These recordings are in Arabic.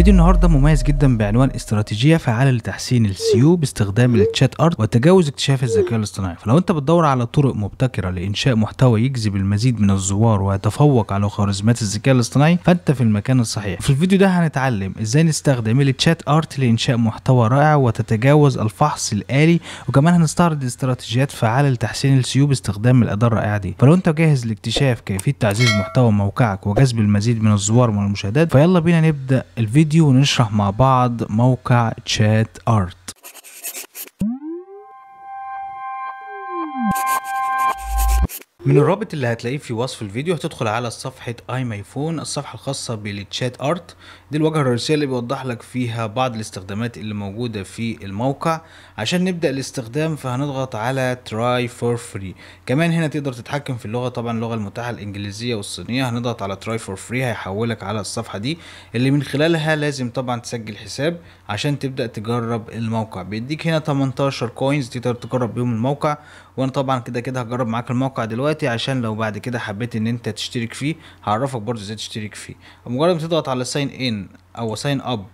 فيديو النهارده مميز جدا بعنوان استراتيجيه فعاله لتحسين السيو باستخدام التشات ارت وتجاوز اكتشاف الذكاء الاصطناعي فلو انت بتدور على طرق مبتكره لانشاء محتوى يجذب المزيد من الزوار ويتفوق على خوارزميات الذكاء الاصطناعي فانت في المكان الصحيح في الفيديو ده هنتعلم ازاي نستخدم التشات ارت لانشاء محتوى رائع وتتجاوز الفحص الالي وكمان هنستعرض استراتيجيات فعاله لتحسين السيو باستخدام الاداه الرائعه دي فلو انت جاهز لاكتشاف كيفيه تعزيز محتوى موقعك وجذب المزيد من الزوار والمشاهدات فيلا بينا نبدا الفيديو فيديو ونشرح مع بعض موقع تشات ارت من الرابط اللي هتلاقيه في وصف الفيديو هتدخل على صفحة اي ماي فون الصفحة الخاصة بالتشات ارت دي الواجهة الرئيسية اللي بيوضح لك فيها بعض الاستخدامات اللي موجودة في الموقع عشان نبدأ الاستخدام فهنضغط على تراي فور فري كمان هنا تقدر تتحكم في اللغة طبعا اللغة المتاحة الانجليزية والصينية هنضغط على تراي فور فري هيحولك على الصفحة دي اللي من خلالها لازم طبعا تسجل حساب عشان تبدأ تجرب الموقع بيديك هنا 18 كوينز تقدر تجرب بيهم الموقع وانا طبعا كده كده هجرب معاك الموقع دلوقتي عشان لو بعد كده حبيت ان انت تشترك فيه هعرفك برضو ازاي تشترك فيه مجرد ما تضغط على ساين ان او ساين اب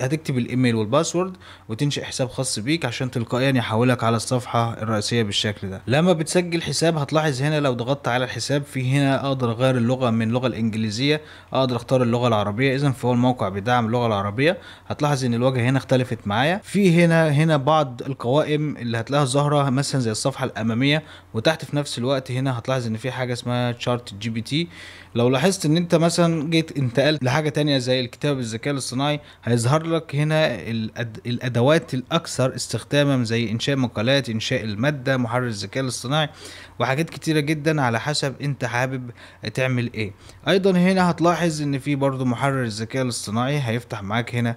هتكتب الايميل والباسورد وتنشئ حساب خاص بيك عشان تلقائيا يحولك على الصفحه الرئيسيه بالشكل ده لما بتسجل حساب هتلاحظ هنا لو ضغطت على الحساب في هنا اقدر اغير اللغه من اللغه الانجليزيه اقدر اختار اللغه العربيه اذا فهو الموقع بيدعم اللغه العربيه هتلاحظ ان الواجهه هنا اختلفت معايا في هنا هنا بعض القوائم اللي هتلاقيها ظاهره مثلا زي الصفحه الاماميه وتحت في نفس الوقت هنا هتلاحظ ان في حاجه اسمها تشارت جي بي تي لو لاحظت ان انت مثلا جيت انتقلت لحاجه تانية زي الكتاب الذكاء الاصطناعي هيظهر لك هنا الادوات الاكثر استخداما زي انشاء مقالات انشاء الماده محرر الذكاء الاصطناعي وحاجات كتيره جدا على حسب انت حابب تعمل ايه ايضا هنا هتلاحظ ان في برضو محرر الذكاء الاصطناعي هيفتح معاك هنا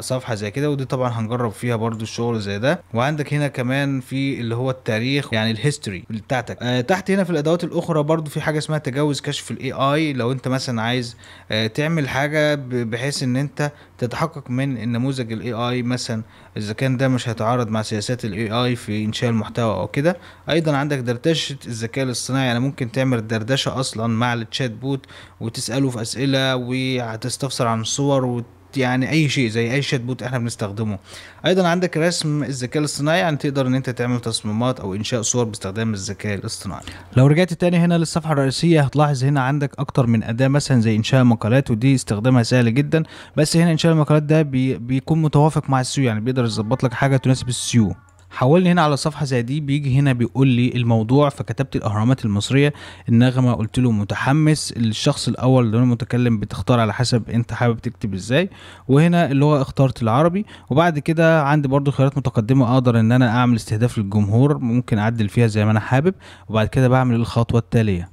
صفحه زي كده ودي طبعا هنجرب فيها برضو الشغل زي ده وعندك هنا كمان في اللي هو التاريخ يعني الهيستوري بتاعتك آه تحت هنا في الادوات الاخرى برضو في حاجه اسمها تجاوز كشف الاي اي لو انت مثلا عايز آه تعمل حاجه بحيث ان ان انت تتحقق من النموذج الاي اي مثلا اذا كان ده مش هيتعارض مع سياسات الاي اي في انشاء المحتوى او كده ايضا عندك دردشه الذكاء الاصطناعي يعني ممكن تعمل دردشه اصلا مع التشات بوت وتساله في اسئله وهتستفسر عن صور وت يعني اي شيء زي اي شات بوت احنا بنستخدمه ايضا عندك رسم الذكاء الاصطناعي يعني تقدر ان انت تعمل تصميمات او انشاء صور باستخدام الذكاء الاصطناعي لو رجعت تاني هنا للصفحه الرئيسيه هتلاحظ هنا عندك اكتر من اداه مثلا زي انشاء مقالات ودي استخدامها سهل جدا بس هنا انشاء المقالات ده بي بيكون متوافق مع السيو يعني بيقدر يظبط لك حاجه تناسب السيو حولني هنا على صفحه زي دي بيجي هنا بيقول لي الموضوع فكتبت الاهرامات المصريه النغمه قلت له متحمس الشخص الاول اللي هو المتكلم بتختار على حسب انت حابب تكتب ازاي وهنا اللي هو اخترت العربي وبعد كده عندي برضو خيارات متقدمه اقدر ان انا اعمل استهداف للجمهور ممكن اعدل فيها زي ما انا حابب وبعد كده بعمل الخطوه التاليه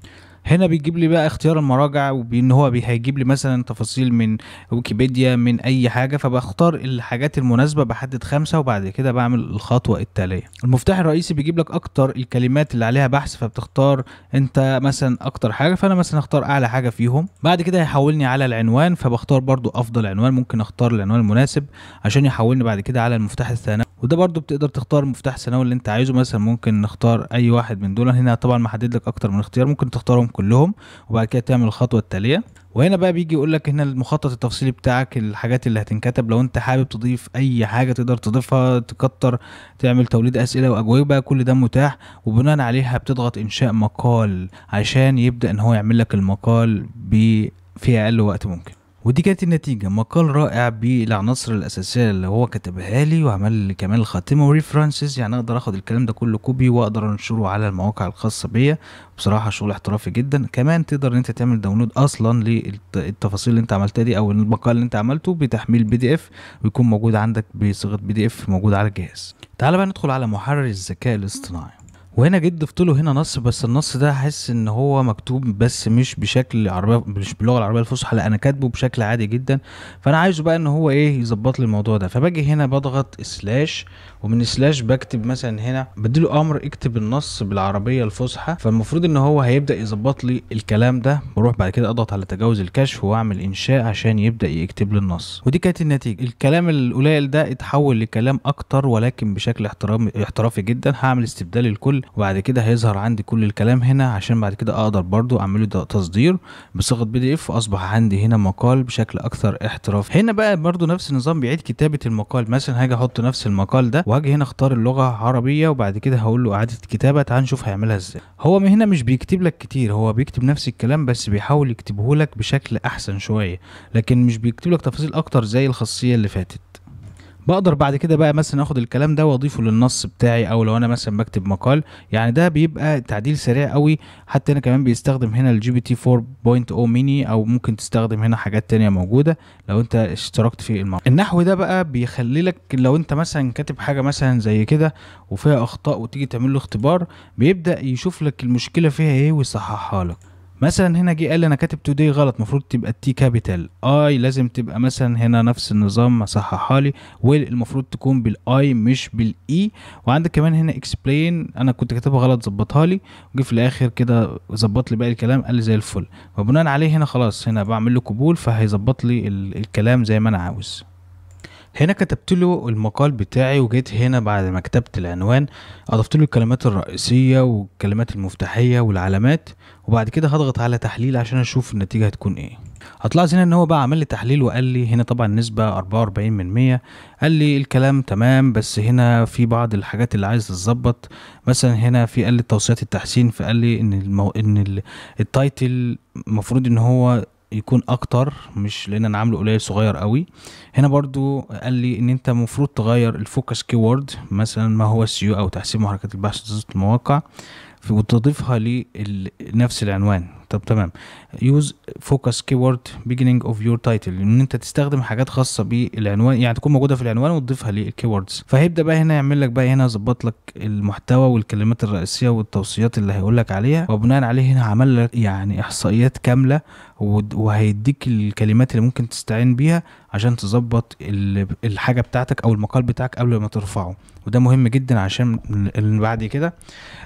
هنا بيجيب لي بقى اختيار المراجع وبان هو هيجيب لي مثلا تفاصيل من ويكيبيديا من اي حاجه فبختار الحاجات المناسبه بحدد خمسه وبعد كده بعمل الخطوه التاليه المفتاح الرئيسي بيجيب لك اكتر الكلمات اللي عليها بحث فبتختار انت مثلا اكتر حاجه فانا مثلا اختار اعلى حاجه فيهم بعد كده هيحولني على العنوان فبختار برضو افضل عنوان ممكن اختار العنوان المناسب عشان يحولني بعد كده على المفتاح الثاني وده برضو بتقدر تختار مفتاح ثانوي اللي انت عايزه مثلا ممكن نختار اي واحد من دول هنا طبعا محدد لك اكتر من اختيار ممكن تختارهم كلهم وبعد كده تعمل الخطوه التاليه وهنا بقى بيجي يقول لك هنا المخطط التفصيلي بتاعك الحاجات اللي هتنكتب لو انت حابب تضيف اي حاجه تقدر تضيفها تكتر تعمل توليد اسئله واجوبه كل ده متاح وبناء عليها بتضغط انشاء مقال عشان يبدا ان هو يعمل لك المقال ب في اقل وقت ممكن ودي كانت النتيجة مقال رائع بالعناصر الأساسية اللي هو كتبها لي وعمل لي كمان الخاتمة وريفرنسز يعني أقدر أخد الكلام ده كله كوبي وأقدر أنشره على المواقع الخاصة بيا بصراحة شغل احترافي جدا كمان تقدر إن أنت تعمل داونلود أصلا للتفاصيل اللي أنت عملتها دي أو المقال اللي أنت عملته بتحميل بي دي إف ويكون موجود عندك بصيغة بي دي إف موجود على الجهاز تعال بقى ندخل على محرر الذكاء الاصطناعي وهنا ضفت له هنا نص بس النص ده حاسس ان هو مكتوب بس مش بشكل عربيه مش باللغه العربيه الفصحى لا انا كاتبه بشكل عادي جدا فانا عايزه بقى ان هو ايه يظبط لي الموضوع ده فباجي هنا بضغط سلاش ومن سلاش بكتب مثلا هنا بديله امر اكتب النص بالعربيه الفصحى فالمفروض ان هو هيبدا يظبط لي الكلام ده بروح بعد كده اضغط على تجاوز الكشف واعمل انشاء عشان يبدا يكتب لي النص ودي كانت النتيجه الكلام القليل ده اتحول لكلام اكتر ولكن بشكل احترامي احترافي جدا هعمل استبدال الكل وبعد كده هيظهر عندي كل الكلام هنا عشان بعد كده اقدر برضو اعمله ده تصدير بصيغه بي دي اف اصبح عندي هنا مقال بشكل اكثر احتراف هنا بقى برضو نفس النظام بيعيد كتابه المقال مثلا هاجي احط نفس المقال ده وهاجي هنا اختار اللغه عربيه وبعد كده هقول له اعاده كتابه تعال نشوف هيعملها ازاي هو من هنا مش بيكتب لك كتير هو بيكتب نفس الكلام بس بيحاول يكتبه لك بشكل احسن شويه لكن مش بيكتب لك تفاصيل اكتر زي الخاصيه اللي فاتت بقدر بعد كده بقى مثلا اخد الكلام ده واضيفه للنص بتاعي او لو انا مثلا بكتب مقال يعني ده بيبقى تعديل سريع قوي حتى انا كمان بيستخدم هنا الجي بي تي 4.0 ميني او ممكن تستخدم هنا حاجات تانية موجودة لو انت اشتركت في الموقع النحو ده بقى بيخلي لك لو انت مثلا كاتب حاجة مثلا زي كده وفيها اخطاء وتيجي تعمل له اختبار بيبدأ يشوف لك المشكلة فيها ايه ويصححها لك مثلا هنا جه قال انا كاتب توداي غلط المفروض تبقى تي كابيتال اي لازم تبقى مثلا هنا نفس النظام صححها لي والمفروض تكون بالاي مش بالاي e. وعندك كمان هنا اكسبلين انا كنت كاتبها غلط ظبطها لي وجه في الاخر كده ظبط لي باقي الكلام قال لي زي الفل وبناء عليه هنا خلاص هنا بعمل له قبول فهيظبط لي الكلام زي ما انا عاوز هنا كتبت له المقال بتاعي وجيت هنا بعد ما كتبت العنوان اضفت له الكلمات الرئيسيه والكلمات المفتاحيه والعلامات وبعد كده هضغط على تحليل عشان اشوف النتيجه هتكون ايه هتلاحظ هنا ان هو بقى عمل لي تحليل وقال لي هنا طبعا نسبه 44 من 100 قال لي الكلام تمام بس هنا في بعض الحاجات اللي عايز تتظبط مثلا هنا في قال لي توصيات التحسين فقال لي ان المو... ان التايتل المفروض ان هو يكون اكتر مش لان انا عامله قليل صغير قوي هنا برضو قال لي ان انت مفروض تغير الفوكس كيورد مثلا ما هو السيو او تحسين محركات البحث ضد المواقع وتضيفها لنفس العنوان طب تمام يوز فوكس كيورد beginning اوف يور تايتل ان انت تستخدم حاجات خاصه بالعنوان يعني تكون موجوده في العنوان وتضيفها للكيوردز فهيبدا بقى هنا يعمل لك بقى هنا يظبط لك المحتوى والكلمات الرئيسيه والتوصيات اللي هيقول لك عليها وبناء عليه هنا عمل لك يعني احصائيات كامله وهيديك الكلمات اللي ممكن تستعين بيها عشان تظبط الحاجه بتاعتك او المقال بتاعك قبل ما ترفعه وده مهم جدا عشان بعد كده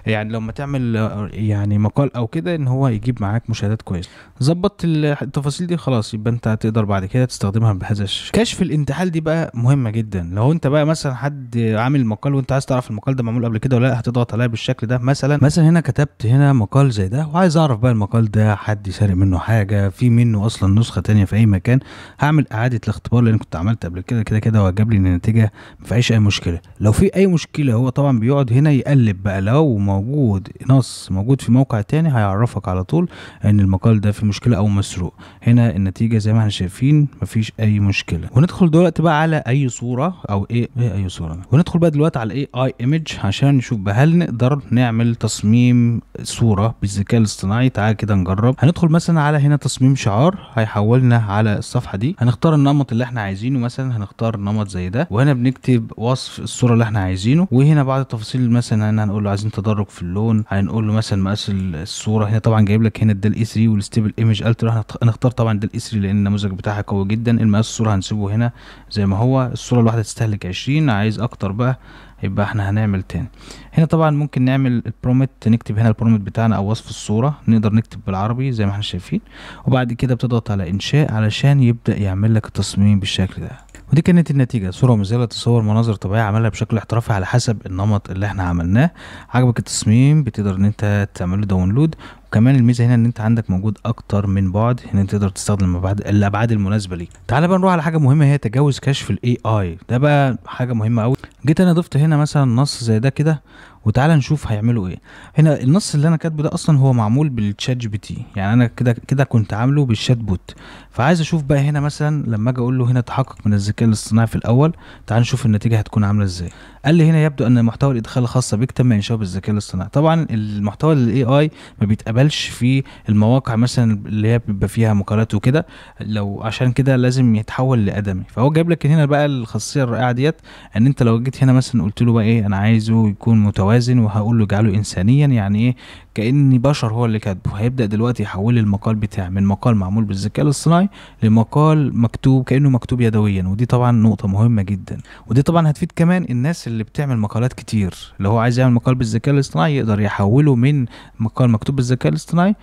يعني لما تعمل يعني مقال او كده ان هو يجيب معاك مشاهدات كويس ظبط التفاصيل دي خلاص يبقى انت تقدر بعد كده تستخدمها بهذا الشكل كشف الانتحال دي بقى مهمه جدا لو انت بقى مثلا حد عامل مقال وانت عايز تعرف المقال ده معمول قبل كده ولا هتضغط عليه بالشكل ده مثلا مثلا هنا كتبت هنا مقال زي ده وعايز اعرف بقى المقال ده حد سارق منه حاجه في منه اصلا نسخه تانية في اي مكان هعمل اعاده اختبار لان كنت عملت قبل كده كده كده وجاب لي النتيجه ما فيهاش اي مشكله لو في اي مشكله هو طبعا بيقعد هنا يقلب بقى لو موجود نص موجود في موقع تاني هيعرفك على طول ان المقال ده في مشكله او مسروق هنا النتيجه زي ما احنا شايفين ما فيش اي مشكله وندخل دلوقتي بقى على اي صوره او ايه ايه اي صوره وندخل بقى دلوقتي على اي اي ايمج عشان نشوف بقى هل نقدر نعمل تصميم صوره بالذكاء الاصطناعي تعال كده نجرب هندخل مثلا على هنا تصميم شعار هيحولنا على الصفحه دي هنختار النمط النمط اللي احنا عايزينه مثلا هنختار نمط زي ده وهنا بنكتب وصف الصوره اللي احنا عايزينه وهنا بعض التفاصيل مثلا هنا هنقول له عايزين تدرج في اللون هنقول له مثلا مقاس الصوره هنا طبعا جايب لك هنا الدال اي 3 والستيبل ايمج الترا هنختار طبعا الدال اي 3 لان النموذج بتاعها قوي جدا المقاس الصوره هنسيبه هنا زي ما هو الصوره الواحده تستهلك 20 عايز اكتر بقى يبقى احنا هنعمل تاني هنا طبعا ممكن نعمل البرومت نكتب هنا البرومت بتاعنا او وصف الصوره نقدر نكتب بالعربي زي ما احنا شايفين وبعد كده بتضغط على انشاء علشان يبدا يعمل لك التصميم بالشكل ده ودي كانت النتيجه صوره مزيله تصور مناظر طبيعيه عملها بشكل احترافي على حسب النمط اللي احنا عملناه عجبك التصميم بتقدر ان انت تعمل له داونلود وكمان الميزه هنا ان انت عندك موجود اكتر من بعد هنا انت تقدر تستخدم الابعاد المناسبه ليك تعال بقى نروح على حاجه مهمه هي تجاوز كشف الاي اي ده بقى حاجه مهمه قوي جيت انا ضفت هنا مثلا نص زي ده كده وتعالى نشوف هيعملوا ايه هنا النص اللي انا كاتبه ده اصلا هو معمول بالتشات جي بي تي يعني انا كده كده كنت عامله بالشات بوت فعايز اشوف بقى هنا مثلا لما اجي اقول له هنا تحقق من الذكاء الاصطناعي في الاول تعال نشوف النتيجه هتكون عامله ازاي قال لي هنا يبدو ان محتوى الادخال الخاص بك تم انشاء بالذكاء الاصطناعي طبعا المحتوى الاي اي ما بيتقبلش في المواقع مثلا اللي هي بيبقى فيها مقالات وكده لو عشان كده لازم يتحول لادمي فهو جايب لك هنا بقى الخاصيه الرائعه ديت ان انت لو جيت هنا مثلا قلت له بقى ايه انا عايزه يكون متوازن موازن وهقول له اجعله انسانيا يعني ايه كاني بشر هو اللي كاتبه هيبدا دلوقتي يحول المقال بتاعي من مقال معمول بالذكاء الاصطناعي لمقال مكتوب كانه مكتوب يدويا ودي طبعا نقطه مهمه جدا ودي طبعا هتفيد كمان الناس اللي بتعمل مقالات كتير اللي هو عايز يعمل مقال بالذكاء الاصطناعي يقدر يحوله من مقال مكتوب بالذكاء الاصطناعي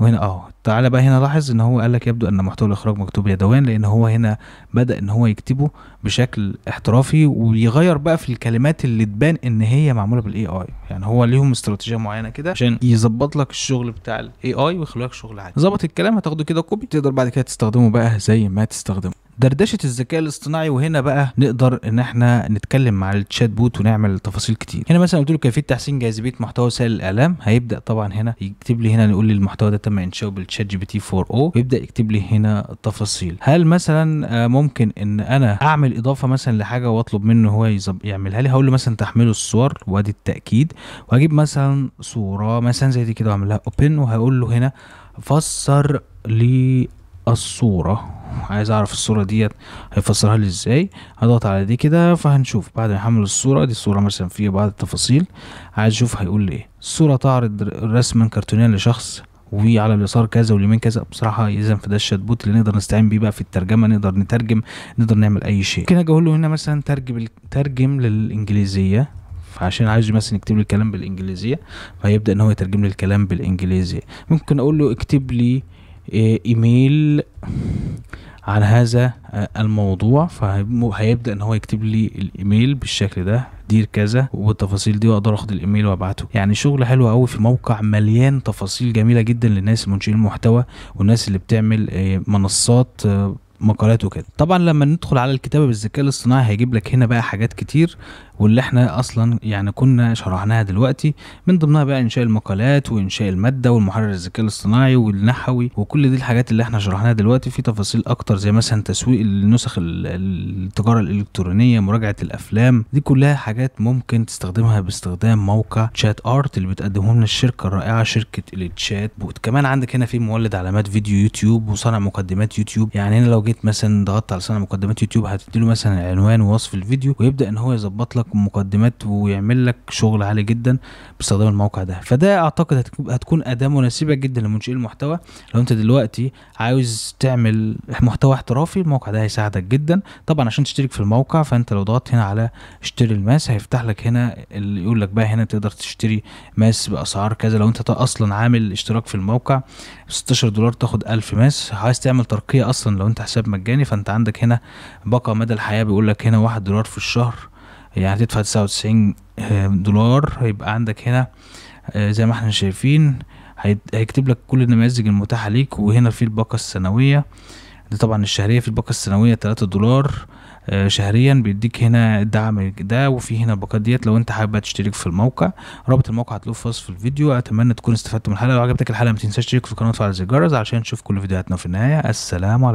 وهنا اه تعالى بقى هنا لاحظ ان هو قال لك يبدو ان محتوى الاخراج مكتوب يدويا لان هو هنا بدا ان هو يكتبه بشكل احترافي ويغير بقى في الكلمات اللي تبان ان هي معموله بالاي اي يعني هو ليهم استراتيجيه معينه كده عشان يظبط لك الشغل بتاع الاي اي ويخليك لك شغل عادي ظبط الكلام هتاخده كده كوبي تقدر بعد كده تستخدمه بقى زي ما تستخدمه دردشه الذكاء الاصطناعي وهنا بقى نقدر ان احنا نتكلم مع الشات بوت ونعمل تفاصيل كتير هنا مثلا قلت له كيفيه تحسين جاذبيه محتوى وسائل الاعلام هيبدا طبعا هنا يكتب لي هنا يقول لي المحتوى ده تم انشاؤه شات جي بي تي 4 او ويبدا يكتب لي هنا التفاصيل هل مثلا آه، ممكن ان انا اعمل اضافه مثلا لحاجه واطلب منه هو يعملها لي هقول له مثلا تحمله الصور وادي التاكيد واجيب مثلا صوره مثلا زي دي كده واعملها اوبن وهقول له هنا فسر لي الصورة عايز اعرف الصورة ديت هيفسرها لي ازاي هضغط على دي كده فهنشوف بعد ما يحمل الصورة دي الصورة مثلا فيها بعض التفاصيل عايز اشوف هيقول لي ايه الصورة تعرض رسما كرتونيا لشخص على اليسار كذا واليمين كذا بصراحه اذا في ده الشات بوت اللي نقدر نستعين بيه بقى في الترجمه نقدر نترجم نقدر نعمل اي شيء ممكن اجي اقول له هنا مثلا ترجم ترجم للانجليزيه فعشان عايز مثلا يكتب لي الكلام بالانجليزيه فهيبدا ان هو يترجم لي الكلام بالانجليزيه ممكن اقول له اكتب لي ايميل عن هذا آه، الموضوع فهيبدا ان هو يكتب لي الايميل بالشكل ده دير كذا والتفاصيل دي واقدر اخد الايميل وابعته يعني شغل حلو قوي في موقع مليان تفاصيل جميله جدا للناس منشئين المحتوى والناس اللي بتعمل آه، منصات آه، مقالات وكده طبعا لما ندخل على الكتابه بالذكاء الاصطناعي هيجيب لك هنا بقى حاجات كتير واللي احنا اصلا يعني كنا شرحناها دلوقتي من ضمنها بقى انشاء المقالات وانشاء الماده والمحرر الذكاء الاصطناعي والنحوي وكل دي الحاجات اللي احنا شرحناها دلوقتي في تفاصيل اكتر زي مثلا تسويق النسخ التجاره الالكترونيه مراجعه الافلام دي كلها حاجات ممكن تستخدمها باستخدام موقع تشات ارت اللي بتقدمه لنا الشركه الرائعه شركه التشات بوت كمان عندك هنا في مولد علامات فيديو يوتيوب وصانع مقدمات يوتيوب يعني هنا لو جيت مقدمه مثلا ضغطت على صانع مقدمات يوتيوب هتديله مثلا عنوان ووصف الفيديو ويبدا ان هو يظبط لك مقدمات ويعمل لك شغل عالي جدا باستخدام الموقع ده فده اعتقد هتكون اداه مناسبه جدا لمنشئي المحتوى لو انت دلوقتي عاوز تعمل محتوى احترافي الموقع ده هيساعدك جدا طبعا عشان تشترك في الموقع فانت لو ضغطت هنا على اشتري الماس هيفتح لك هنا اللي يقول لك بقى هنا تقدر تشتري ماس باسعار كذا لو انت اصلا عامل اشتراك في الموقع 16 دولار تاخد 1000 ماس عايز تعمل ترقيه اصلا لو انت حساب مجاني فانت عندك هنا بقى مدى الحياه بيقول لك هنا واحد دولار في الشهر يعني هتدفع تسعة وتسعين آه، دولار هيبقى عندك هنا آه، زي ما احنا شايفين هيكتب لك كل النماذج المتاحه ليك وهنا في الباقه السنويه دي طبعا الشهريه في الباقه السنويه تلاتة دولار آه، شهريا بيديك هنا الدعم ده وفي هنا الباقات ديت لو انت حابب تشترك في الموقع رابط الموقع هتلاقوه في وصف الفيديو اتمنى تكون استفدت من الحلقه لو عجبتك الحلقه ما تنساش تشترك في القناه وتفعل زر الجرس عشان تشوف كل فيديوهاتنا في النهايه السلام عليكم